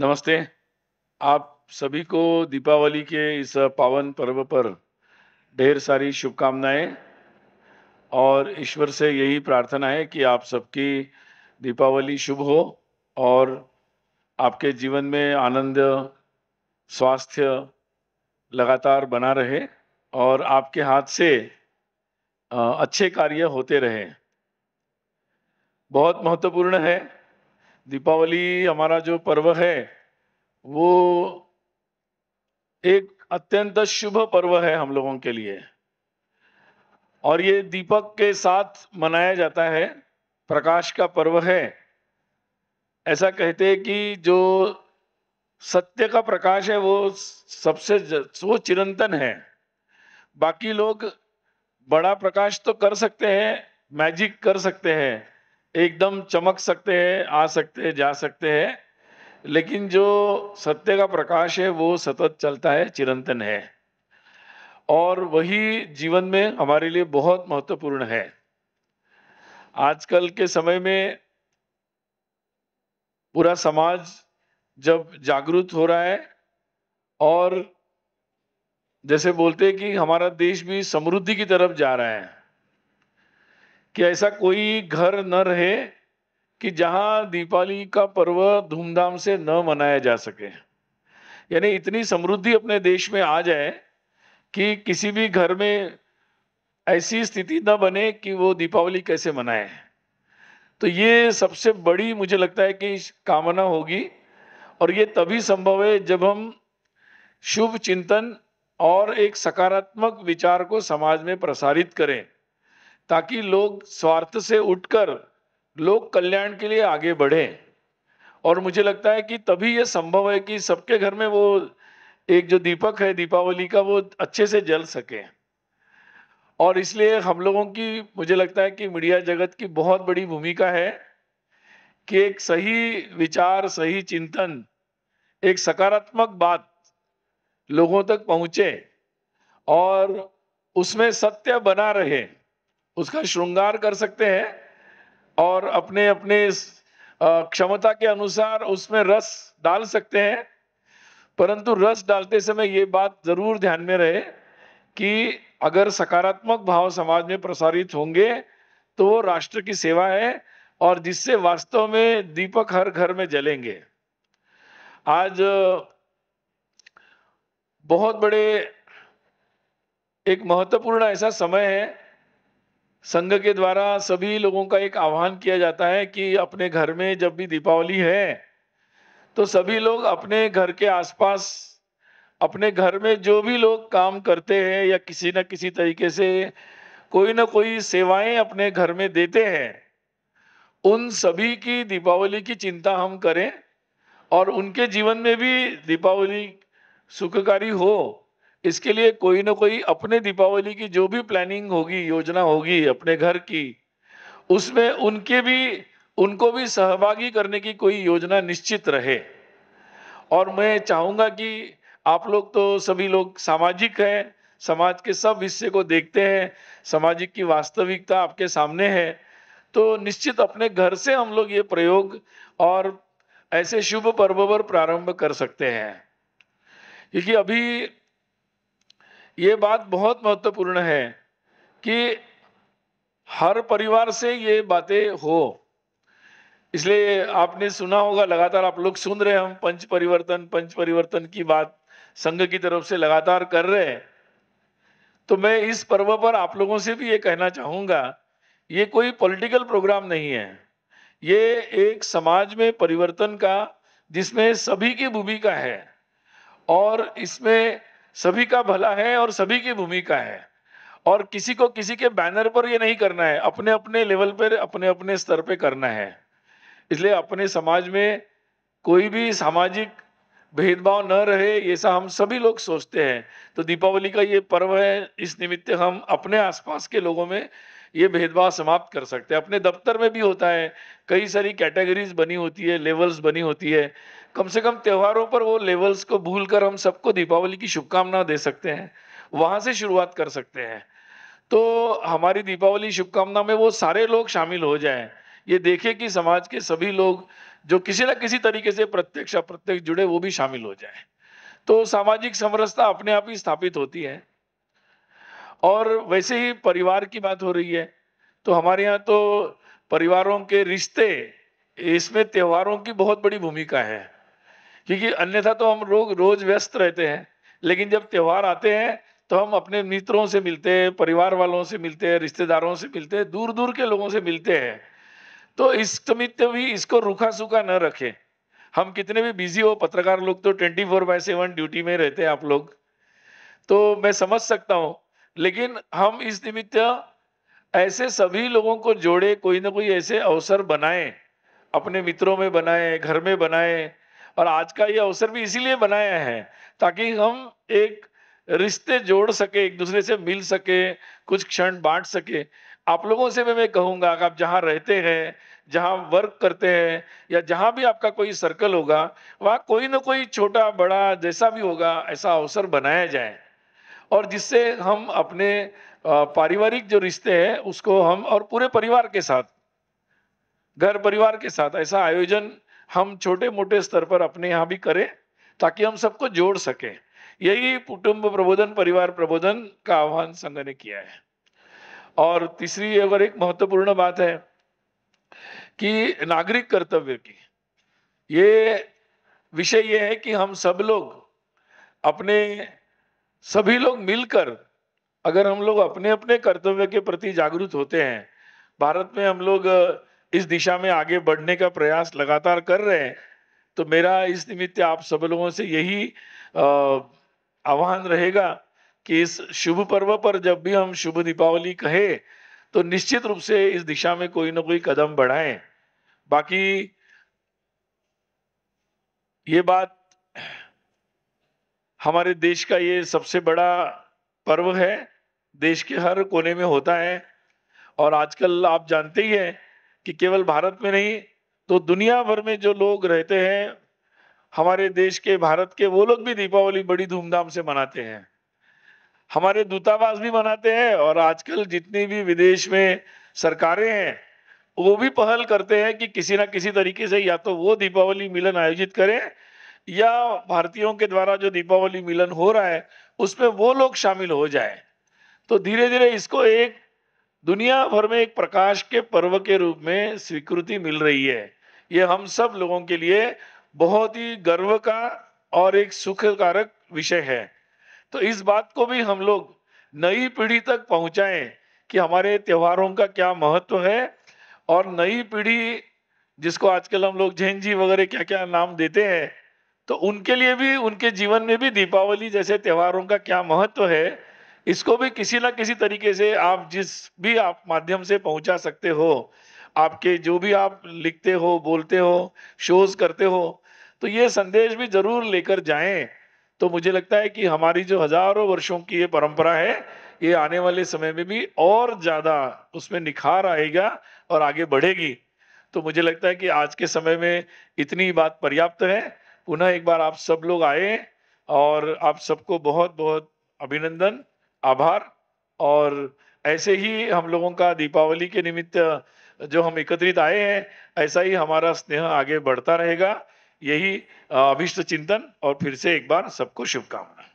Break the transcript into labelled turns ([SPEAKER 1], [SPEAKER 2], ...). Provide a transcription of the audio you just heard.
[SPEAKER 1] नमस्ते आप सभी को दीपावली के इस पावन पर्व पर ढेर सारी शुभकामनाएं और ईश्वर से यही प्रार्थना है कि आप सबकी दीपावली शुभ हो और आपके जीवन में आनंद स्वास्थ्य लगातार बना रहे और आपके हाथ से अच्छे कार्य होते रहे बहुत महत्वपूर्ण है दीपावली हमारा जो पर्व है वो एक अत्यंत शुभ पर्व है हम लोगों के लिए और ये दीपक के साथ मनाया जाता है प्रकाश का पर्व है ऐसा कहते हैं कि जो सत्य का प्रकाश है वो सबसे वो चिरंतन है बाकी लोग बड़ा प्रकाश तो कर सकते हैं मैजिक कर सकते हैं एकदम चमक सकते हैं आ सकते हैं जा सकते हैं लेकिन जो सत्य का प्रकाश है वो सतत चलता है चिरंतन है और वही जीवन में हमारे लिए बहुत महत्वपूर्ण है आजकल के समय में पूरा समाज जब जागरूक हो रहा है और जैसे बोलते हैं कि हमारा देश भी समृद्धि की तरफ जा रहा है कि ऐसा कोई घर न रहे कि जहां दीपावली का पर्व धूमधाम से न मनाया जा सके यानी इतनी समृद्धि अपने देश में आ जाए कि किसी भी घर में ऐसी स्थिति न बने कि वो दीपावली कैसे मनाए तो ये सबसे बड़ी मुझे लगता है कि कामना होगी और ये तभी संभव है जब हम शुभ चिंतन और एक सकारात्मक विचार को समाज में प्रसारित करें ताकि लोग स्वार्थ से उठकर लोक कल्याण के लिए आगे बढ़े और मुझे लगता है कि तभी यह संभव है कि सबके घर में वो एक जो दीपक है दीपावली का वो अच्छे से जल सके और इसलिए हम लोगों की मुझे लगता है कि मीडिया जगत की बहुत बड़ी भूमिका है कि एक सही विचार सही चिंतन एक सकारात्मक बात लोगों तक पहुंचे और उसमें सत्य बना रहे उसका श्रृंगार कर सकते हैं और अपने अपने क्षमता के अनुसार उसमें रस डाल सकते हैं परंतु रस डालते समय ये बात ज़रूर ध्यान में रहे कि अगर सकारात्मक भाव समाज में प्रसारित होंगे तो वो राष्ट्र की सेवा है और जिससे वास्तव में दीपक हर घर में जलेंगे आज बहुत बड़े एक महत्वपूर्ण ऐसा समय है संघ के द्वारा सभी लोगों का एक आह्वान किया जाता है कि अपने घर में जब भी दीपावली है तो सभी लोग अपने घर के आसपास अपने घर में जो भी लोग काम करते हैं या किसी न किसी तरीके से कोई ना कोई सेवाएं अपने घर में देते हैं उन सभी की दीपावली की चिंता हम करें और उनके जीवन में भी दीपावली सुखकारी हो इसके लिए कोई ना कोई अपने दीपावली की जो भी प्लानिंग होगी योजना होगी अपने घर की उसमें उनके भी उनको भी सहभागी करने की कोई योजना निश्चित रहे और मैं चाहूँगा कि आप लोग तो सभी लोग सामाजिक हैं समाज के सब हिस्से को देखते हैं सामाजिक की वास्तविकता आपके सामने है तो निश्चित अपने घर से हम लोग ये प्रयोग और ऐसे शुभ पर्व पर प्रारंभ कर सकते हैं क्योंकि अभी ये बात बहुत महत्वपूर्ण है कि हर परिवार से ये बातें हो इसलिए आपने सुना होगा लगातार आप लोग सुन रहे हैं हम पंच परिवर्तन पंच परिवर्तन की बात संघ की तरफ से लगातार कर रहे हैं तो मैं इस पर्व पर आप लोगों से भी ये कहना चाहूँगा ये कोई पॉलिटिकल प्रोग्राम नहीं है ये एक समाज में परिवर्तन का जिसमें सभी की भूमिका है और इसमें सभी का भला है और सभी की भूमिका है और किसी को किसी के बैनर पर ये नहीं करना है अपने अपने लेवल पर अपने अपने स्तर पर करना है इसलिए अपने समाज में कोई भी सामाजिक भेदभाव न रहे ऐसा हम सभी लोग सोचते हैं तो दीपावली का ये पर्व है इस निमित्त हम अपने आसपास के लोगों में ये भेदभाव समाप्त कर सकते हैं अपने दफ्तर में भी होता है कई सारी कैटेगरीज बनी होती है लेवल्स बनी होती है कम से कम त्योहारों पर वो लेवल्स को भूल कर हम सबको दीपावली की शुभकामना दे सकते हैं वहां से शुरुआत कर सकते हैं तो हमारी दीपावली शुभकामना में वो सारे लोग शामिल हो जाएं ये देखें कि समाज के सभी लोग जो किसी न किसी तरीके से प्रत्यक्ष अप्रत्यक्ष जुड़े वो भी शामिल हो जाएं तो सामाजिक समरसता अपने आप ही स्थापित होती है और वैसे ही परिवार की बात हो रही है तो हमारे यहाँ तो परिवारों के रिश्ते इसमें त्योहारों की बहुत बड़ी भूमिका है क्योंकि अन्यथा तो हम लोग रोज व्यस्त रहते हैं लेकिन जब त्यौहार आते हैं तो हम अपने मित्रों से मिलते हैं परिवार वालों से मिलते हैं रिश्तेदारों से मिलते हैं दूर दूर के लोगों से मिलते हैं तो इस समित्य भी इसको रूखा सूखा न रखें हम कितने भी बिजी हो पत्रकार लोग तो twenty four by seven duty में रहते हैं आप लोग तो मैं समझ सकता हूँ लेकिन हम इस निमित्त ऐसे सभी लोगों को जोड़े कोई ना कोई ऐसे अवसर बनाए अपने मित्रों में बनाए घर में बनाए और आज का ये अवसर भी इसीलिए बनाया है ताकि हम एक रिश्ते जोड़ सके एक दूसरे से मिल सके कुछ क्षण बांट सके आप लोगों से भी मैं कहूँगा कि आप जहाँ रहते हैं जहां वर्क करते हैं या जहाँ भी आपका कोई सर्कल होगा वहाँ कोई ना कोई छोटा बड़ा जैसा भी होगा ऐसा अवसर बनाया जाए और जिससे हम अपने पारिवारिक जो रिश्ते हैं उसको हम और पूरे परिवार के साथ घर परिवार के साथ ऐसा आयोजन हम छोटे मोटे स्तर पर अपने यहाँ भी करें ताकि हम सबको जोड़ सकें यही कुटुंब प्रबोधन परिवार प्रबोधन का आह्वान संघ ने किया है और तीसरी अगर एक महत्वपूर्ण बात है कि नागरिक कर्तव्य की ये विषय ये है कि हम सब लोग अपने सभी लोग मिलकर अगर हम लोग अपने अपने कर्तव्य के प्रति जागरूक होते हैं भारत में हम लोग इस दिशा में आगे बढ़ने का प्रयास लगातार कर रहे हैं तो मेरा इस निमित्त आप सब लोगों से यही आह्वान रहेगा कि इस शुभ पर्व पर जब भी हम शुभ दीपावली कहे तो निश्चित रूप से इस दिशा में कोई ना कोई कदम बढ़ाएं बाकी ये बात हमारे देश का ये सबसे बड़ा पर्व है देश के हर कोने में होता है और आजकल आप जानते ही हैं कि केवल भारत में नहीं तो दुनिया भर में जो लोग रहते हैं हमारे देश के भारत के वो लोग भी दीपावली बड़ी धूमधाम से मनाते हैं हमारे दूतावास भी मनाते हैं और आजकल जितनी भी विदेश में सरकारें हैं वो भी पहल करते हैं कि किसी ना किसी तरीके से या तो वो दीपावली मिलन आयोजित करें या भारतीयों के द्वारा जो दीपावली मिलन हो रहा है उसमें वो लोग शामिल हो जाए तो धीरे धीरे इसको एक दुनिया भर में एक प्रकाश के पर्व के रूप में स्वीकृति मिल रही है ये हम सब लोगों के लिए बहुत ही गर्व का और एक सुखकारक विषय है तो इस बात को भी हम लोग नई पीढ़ी तक पहुंचाएं कि हमारे त्योहारों का क्या महत्व है और नई पीढ़ी जिसको आजकल हम लोग जैन जी वगैरह क्या क्या नाम देते हैं तो उनके लिए भी उनके जीवन में भी दीपावली जैसे त्योहारों का क्या महत्व है इसको भी किसी ना किसी तरीके से आप जिस भी आप माध्यम से पहुंचा सकते हो आपके जो भी आप लिखते हो बोलते हो शोज करते हो तो ये संदेश भी जरूर लेकर जाएं तो मुझे लगता है कि हमारी जो हजारों वर्षों की ये परंपरा है ये आने वाले समय में भी और ज्यादा उसमें निखार आएगा और आगे बढ़ेगी तो मुझे लगता है कि आज के समय में इतनी बात पर्याप्त है पुनः एक बार आप सब लोग आए और आप सबको बहुत बहुत अभिनंदन आभार और ऐसे ही हम लोगों का दीपावली के निमित्त जो हम एकत्रित आए हैं ऐसा ही हमारा स्नेह आगे बढ़ता रहेगा यही अभिष्ट चिंतन और फिर से एक बार सबको शुभकामनाएं